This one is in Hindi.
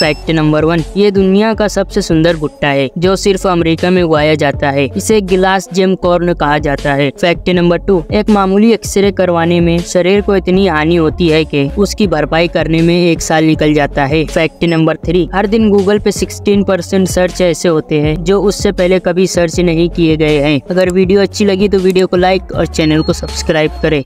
फैक्ट नंबर वन ये दुनिया का सबसे सुंदर भुट्टा है जो सिर्फ अमेरिका में उगाया जाता है इसे गिलास जेम कॉर्न कहा जाता है फैक्ट नंबर टू एक मामूली एक्सरे करवाने में शरीर को इतनी हानि होती है की उसकी भरपाई करने में एक साल निकल जाता है फैक्ट नंबर थ्री हर दिन गूगल पे सिक्सटीन परसेंट सर्च ऐसे होते हैं जो उससे पहले कभी सर्च नहीं किए गए हैं अगर वीडियो अच्छी लगी तो वीडियो को लाइक और चैनल को सब्सक्राइब करें